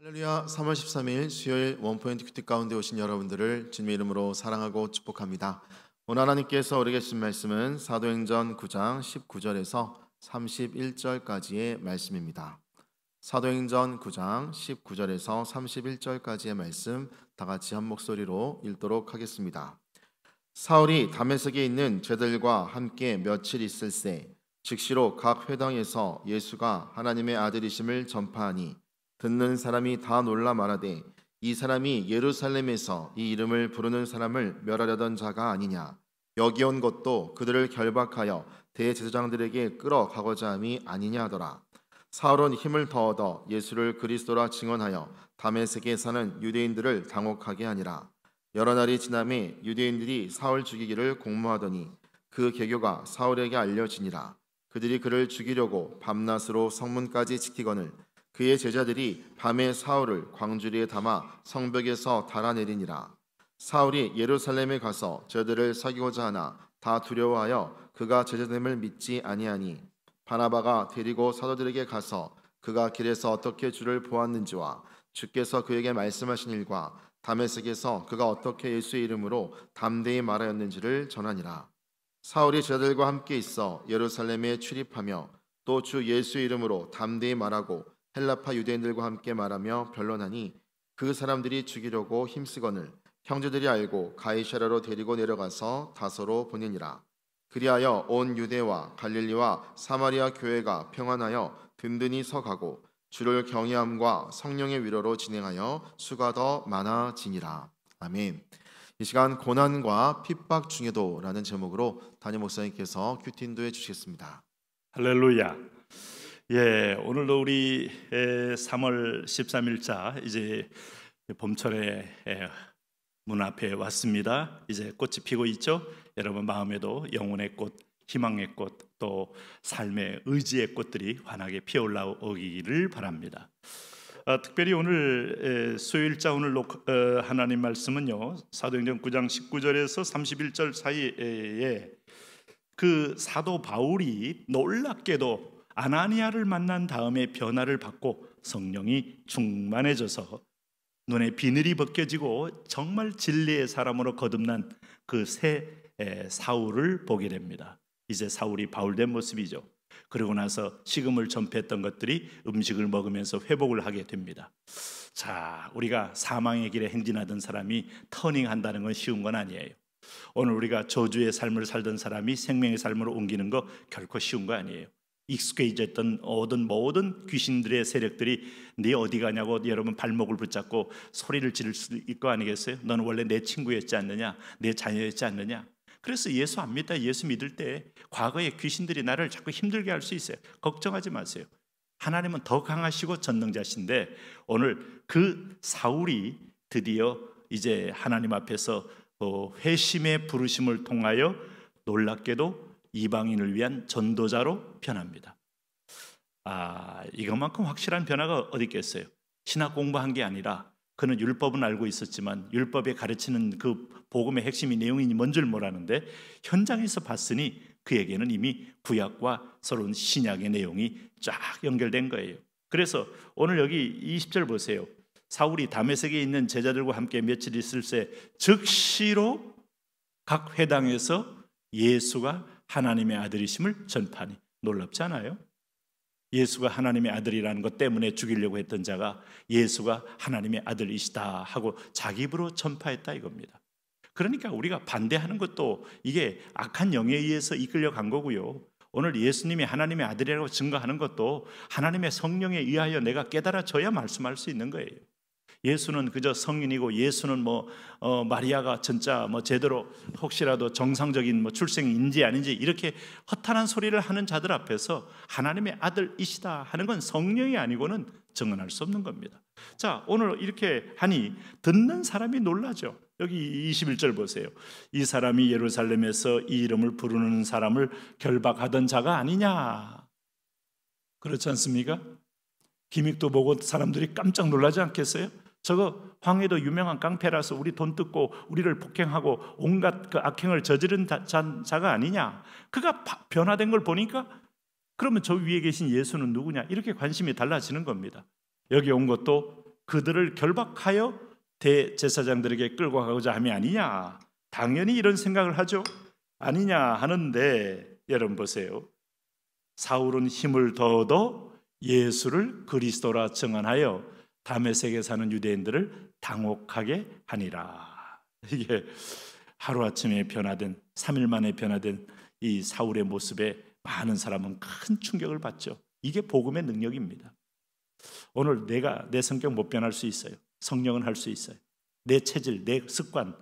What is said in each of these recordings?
할렐루야 3월 13일 수요일 원포인트 큐티 가운데 오신 여러분들을 주님의 이름으로 사랑하고 축복합니다. 오늘 하나님께서 우리에게 주신 말씀은 사도행전 9장 19절에서 31절까지의 말씀입니다. 사도행전 9장 19절에서 31절까지의 말씀 다 같이 한 목소리로 읽도록 하겠습니다. 사울이 담에색에 있는 제들과 함께 며칠 있을새 즉시로 각 회당에서 예수가 하나님의 아들이심을 전파하니 듣는 사람이 다 놀라 말하되 이 사람이 예루살렘에서 이 이름을 부르는 사람을 멸하려던 자가 아니냐 여기 온 것도 그들을 결박하여 대제사장들에게 끌어가고자 함이 아니냐 하더라 사울은 힘을 더 얻어 예수를 그리스도라 증언하여 담의 세계에 사는 유대인들을 당혹하게 하니라 여러 날이 지남에 유대인들이 사울 죽이기를 공모하더니 그 개교가 사울에게 알려지니라 그들이 그를 죽이려고 밤낮으로 성문까지 지키거늘 그의 제자들이 밤에 사울을 광주리에 담아 성벽에서 달아내리니라. 사울이 예루살렘에 가서 저들을 사귀고자 하나 다 두려워하여 그가 제자됨을 믿지 아니하니 바나바가 데리고 사도들에게 가서 그가 길에서 어떻게 주를 보았는지와 주께서 그에게 말씀하신 일과 담에색에서 그가 어떻게 예수의 이름으로 담대히 말하였는지를 전하니라. 사울이 제자들과 함께 있어 예루살렘에 출입하며 또 주 예수의 이름으로 담대히 말하고 헬라파 유대인들과 함께 말하며 변론하니 그 사람들이 죽이려고 힘쓰거늘 형제들이 알고 가이사라로 데리고 내려가서 다소로 보내니라. 그리하여 온 유대와 갈릴리와 사마리아 교회가 평안하여 든든히 서가고 주를 경외함과 성령의 위로로 진행하여 수가 더 많아지니라. 아멘. 이 시간 고난과 핍박 중에도라는 제목으로 담임 목사님께서 큐틴도해 주시겠습니다. 할렐루야. 예, 오늘도 우리 3월 13일자 이제 봄철에 문 앞에 왔습니다. 이제 꽃이 피고 있죠. 여러분 마음에도 영혼의 꽃, 희망의 꽃, 또 삶의 의지의 꽃들이 환하게 피어올라오기를 바랍니다. 아, 특별히 오늘 에, 수요일자 오늘 녹, 어, 하나님 말씀은요 사도행전 9장 19절에서 31절 사이에 그 사도 바울이 놀랍게도 아나니아를 만난 다음에 변화를 받고 성령이 충만해져서 눈에 비늘이 벗겨지고 정말 진리의 사람으로 거듭난 그 새 사울을 보게 됩니다. 이제 사울이 바울된 모습이죠. 그러고 나서 식음을 전폐했던 것들이 음식을 먹으면서 회복을 하게 됩니다. 자, 우리가 사망의 길에 행진하던 사람이 터닝한다는 건 쉬운 건 아니에요. 오늘 우리가 저주의 삶을 살던 사람이 생명의 삶으로 옮기는 거 결코 쉬운 거 아니에요. 익숙해졌던 얻은 모든 귀신들의 세력들이 네 어디 가냐고 여러분 발목을 붙잡고 소리를 지를 수있고 아니겠어요? 너는 원래 내 친구였지 않느냐? 내 자녀였지 않느냐? 그래서 예수 안 믿다 예수 믿을 때 과거의 귀신들이 나를 자꾸 힘들게 할 수 있어요. 걱정하지 마세요. 하나님은 더 강하시고 전능자신데 오늘 그 사울이 드디어 이제 하나님 앞에서 어, 회심의 부르심을 통하여 놀랍게도 이방인을 위한 전도자로 변합니다. 아, 이것만큼 확실한 변화가 어디 있겠어요? 신학 공부한 게 아니라 그는 율법은 알고 있었지만 율법에 가르치는 그 복음의 핵심이 내용이 뭔줄 몰랐는데 현장에서 봤으니 그에게는 이미 구약과 새로 신약의 내용이 쫙 연결된 거예요. 그래서 오늘 여기 20절 보세요. 사울이 담에색에 있는 제자들과 함께 며칠 있을 새 즉시로 각 회당에서 예수가 하나님의 아들이심을 전파하니 놀랍지 않아요? 예수가 하나님의 아들이라는 것 때문에 죽이려고 했던 자가 예수가 하나님의 아들이시다 하고 자기 입으로 전파했다 이겁니다. 그러니까 우리가 반대하는 것도 이게 악한 영에 의해서 이끌려간 거고요. 오늘 예수님이 하나님의 아들이라고 증거하는 것도 하나님의 성령에 의하여 내가 깨달아져야 말씀할 수 있는 거예요. 예수는 그저 성인이고 예수는 뭐 어, 마리아가 진짜 뭐 제대로 혹시라도 정상적인 뭐 출생인지 아닌지 이렇게 허탄한 소리를 하는 자들 앞에서 하나님의 아들이시다 하는 건 성령이 아니고는 증언할 수 없는 겁니다. 자, 오늘 이렇게 하니 듣는 사람이 놀라죠. 여기 21절 보세요. 이 사람이 예루살렘에서 이 이름을 부르는 사람을 결박하던 자가 아니냐. 그렇지 않습니까? 기믹도 보고 사람들이 깜짝 놀라지 않겠어요? 저거 황해도 유명한 깡패라서 우리 돈 뜯고 우리를 폭행하고 온갖 그 악행을 저지른 자, 자가 아니냐? 그가 변화된 걸 보니까 그러면 저 위에 계신 예수는 누구냐? 이렇게 관심이 달라지는 겁니다. 여기 온 것도 그들을 결박하여 대제사장들에게 끌고 가고자 함이 아니냐? 당연히 이런 생각을 하죠. 아니냐 하는데 여러분 보세요. 사울은 힘을 더더 예수를 그리스도라 증언하여 다메섹에 사는 유대인들을 당혹하게 하니라. 이게 하루아침에 변화된 3일 만에 변화된 이 사울의 모습에 많은 사람은 큰 충격을 받죠. 이게 복음의 능력입니다. 오늘 내가 내 성격 못 변할 수 있어요. 성령은 할 수 있어요. 내 체질, 내 습관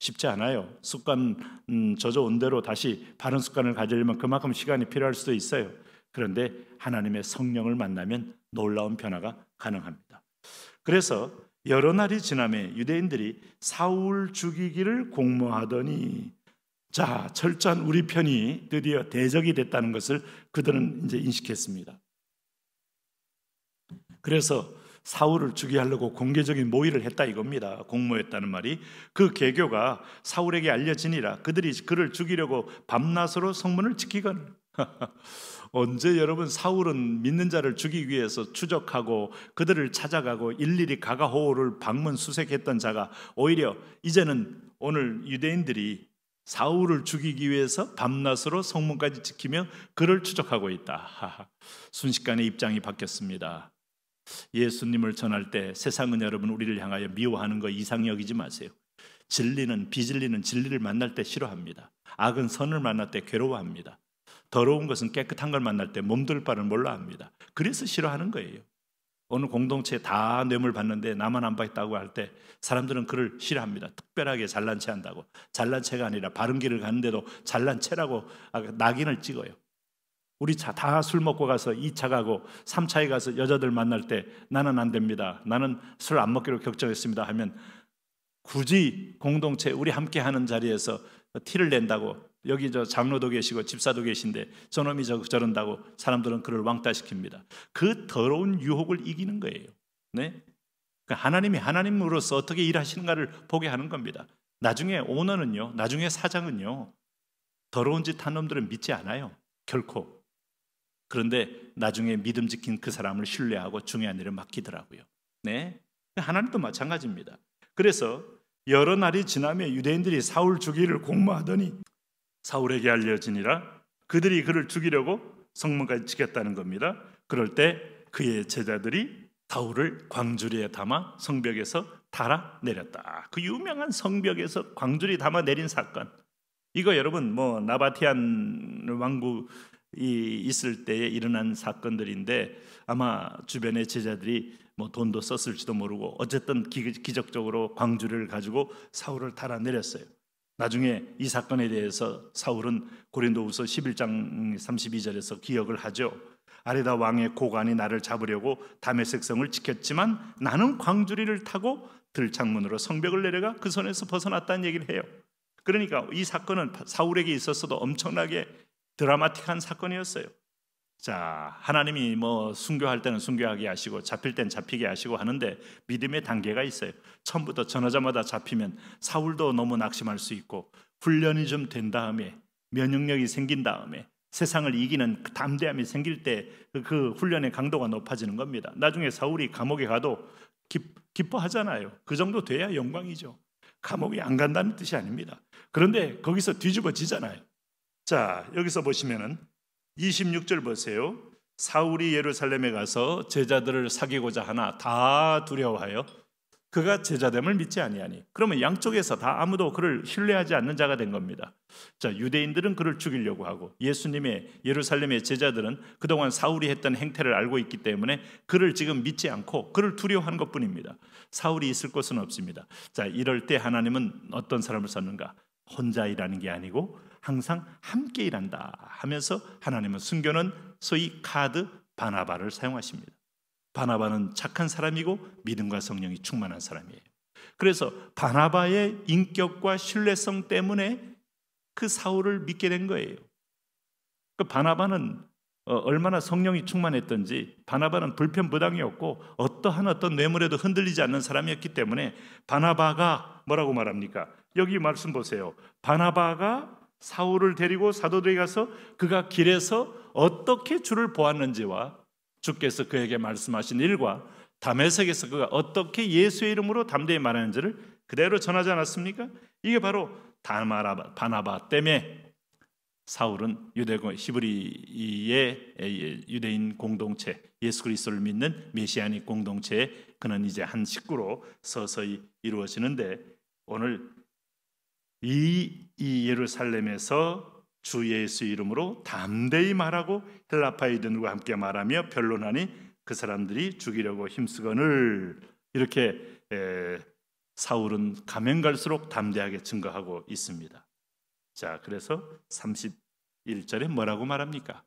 쉽지 않아요. 습관 음, 저져온 대로 다시 바른 습관을 가지려면 그만큼 시간이 필요할 수도 있어요. 그런데 하나님의 성령을 만나면 놀라운 변화가 가능합니다. 그래서 여러 날이 지남에 유대인들이 사울 죽이기를 공모하더니 자, 철저한 우리 편이 드디어 대적이 됐다는 것을 그들은 이제 인식했습니다. 그래서 사울을 죽이려고 공개적인 모의를 했다 이겁니다. 공모했다는 말이 그 개교가 사울에게 알려지니라 그들이 그를 죽이려고 밤낮으로 성문을 지키건 거 언제 여러분 사울은 믿는 자를 죽이기 위해서 추적하고 그들을 찾아가고 일일이 가가호호를 방문 수색했던 자가 오히려 이제는 오늘 유대인들이 사울을 죽이기 위해서 밤낮으로 성문까지 지키며 그를 추적하고 있다. 순식간에 입장이 바뀌었습니다. 예수님을 전할 때 세상은 여러분 우리를 향하여 미워하는 거 이상 여기지 마세요. 진리는 비진리는 진리를 만날 때 싫어합니다. 악은 선을 만날 때 괴로워합니다. 더러운 것은 깨끗한 걸 만날 때 몸 둘 바를 몰라 합니다. 그래서 싫어하는 거예요. 어느 공동체 에다 뇌물 받는데 나만 안 받겠다고 할 때 사람들은 그를 싫어합니다. 특별하게 잘난 체 한다고. 잘난 체가 아니라 바른 길을 가는데도 잘난 체라고 아, 낙인을 찍어요. 우리 다 술 먹고 가서 2차 가고 3차에 가서 여자들 만날 때 나는 안 됩니다. 나는 술 안 먹기로 결정했습니다 하면 굳이 공동체 우리 함께 하는 자리에서 티를 낸다고 여기 저 장로도 계시고 집사도 계신데 저놈이 저 저런다고 사람들은 그를 왕따시킵니다. 그 더러운 유혹을 이기는 거예요. 네? 그러니까 하나님이 하나님으로서 어떻게 일하시는가를 보게 하는 겁니다. 나중에 오너는요, 나중에 사장은요, 더러운 짓 한 놈들은 믿지 않아요. 결코. 그런데 나중에 믿음 지킨 그 사람을 신뢰하고 중요한 일을 맡기더라고요. 네? 하나님도 마찬가지입니다. 그래서 여러 날이 지나며 유대인들이 사울 죽이를 공모하더니 사울에게 알려지니라 그들이 그를 죽이려고 성문까지 지켰다는 겁니다. 그럴 때 그의 제자들이 사울을 광주리에 담아 성벽에서 달아 내렸다. 그 유명한 성벽에서 광주리 담아 내린 사건. 이거 여러분 뭐 나바티안 왕국 이 있을 때에 일어난 사건들인데 아마 주변의 제자들이 뭐 돈도 썼을지도 모르고 어쨌든 기, 기적적으로 광주를 가지고 사울을 달아내렸어요. 나중에 이 사건에 대해서 사울은 고린도후서 11장 32절에서 기억을 하죠. 아레다 왕의 고관이 나를 잡으려고 담메색 성을 지켰지만 나는 광주리를 타고 들창문으로 성벽을 내려가 그 손에서 벗어났다는 얘기를 해요. 그러니까 이 사건은 사울에게 있어서도 엄청나게 드라마틱한 사건이었어요. 자, 하나님이 뭐 순교할 때는 순교하게 하시고 잡힐 땐 잡히게 하시고 하는데 믿음의 단계가 있어요. 처음부터 전하자마자 잡히면 사울도 너무 낙심할 수 있고 훈련이 좀 된 다음에 면역력이 생긴 다음에 세상을 이기는 그 담대함이 생길 때 그 훈련의 강도가 높아지는 겁니다. 나중에 사울이 감옥에 가도 기, 기뻐하잖아요. 그 정도 돼야 영광이죠. 감옥이안 간다는 뜻이 아닙니다. 그런데 거기서 뒤집어지잖아요. 자, 여기서 보시면은 26절 보세요. 사울이 예루살렘에 가서 제자들을 사귀고자 하나 다 두려워하여 그가 제자됨을 믿지 아니하니. 그러면 양쪽에서 다 아무도 그를 신뢰하지 않는 자가 된 겁니다. 자, 유대인들은 그를 죽이려고 하고 예수님의 예루살렘의 제자들은 그동안 사울이 했던 행태를 알고 있기 때문에 그를 지금 믿지 않고 그를 두려워한 것뿐입니다. 사울이 있을 곳은 없습니다. 자, 이럴 때 하나님은 어떤 사람을 썼는가? 혼자이라는 게 아니고 항상 함께 일한다 하면서 하나님은 순교는 소위 카드 바나바를 사용하십니다. 바나바는 착한 사람이고 믿음과 성령이 충만한 사람이에요. 그래서 바나바의 인격과 신뢰성 때문에 그 사울을 믿게 된 거예요. 그 바나바는 어, 얼마나 성령이 충만했던지 바나바는 불편부당이었고 어떠한 어떤 뇌물에도 흔들리지 않는 사람이었기 때문에 바나바가 뭐라고 말합니까? 여기 말씀 보세요. 바나바가 사울을 데리고 사도들이 가서 그가 길에서 어떻게 주를 보았는지와 주께서 그에게 말씀하신 일과 담에색에서 그가 어떻게 예수의 이름으로 담대히 말하는지를 그대로 전하지 않았습니까? 이게 바로 다마라 바나바 때문에 사울은 유대고 히브리의 예, 예, 유대인 공동체 예수 그리스도를 믿는 메시아닉 공동체에 그는 이제 한 식구로 서서히 이루어지는데 오늘 이, 이 예루살렘에서 주 예수 이름으로 담대히 말하고 헬라파이든과 함께 말하며 변론하니 그 사람들이 죽이려고 힘쓰거늘 이렇게 에, 사울은 가면 갈수록 담대하게 증거하고 있습니다. 자, 그래서 31절에 뭐라고 말합니까?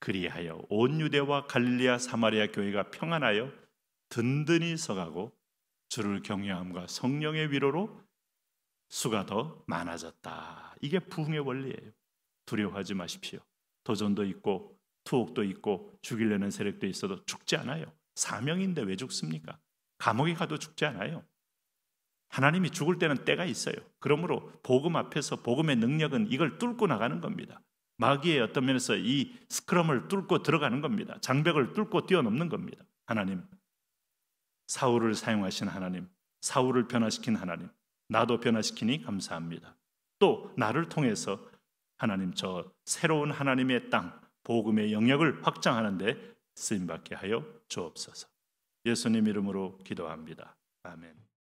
그리하여 온 유대와 갈리아 사마리아 교회가 평안하여 든든히 서가고 주를 경외함과 성령의 위로로 수가 더 많아졌다. 이게 부흥의 원리예요. 두려워하지 마십시오. 도전도 있고 투옥도 있고 죽이려는 세력도 있어도 죽지 않아요. 사명인데 왜 죽습니까? 감옥에 가도 죽지 않아요. 하나님이 죽을 때는 때가 있어요. 그러므로 복음 앞에서 복음의 능력은 이걸 뚫고 나가는 겁니다. 마귀의 어떤 면에서 이 스크럼을 뚫고 들어가는 겁니다. 장벽을 뚫고 뛰어넘는 겁니다. 하나님, 사울을 사용하신 하나님, 사울을 변화시킨 하나님, 나도 변화시키니 감사합니다. 또 나를 통해서 하나님 저 새로운 하나님의 땅 복음의 영역을 확장하는데 쓰임 받게 하여 주옵소서. 예수님 이름으로 기도합니다. 아멘.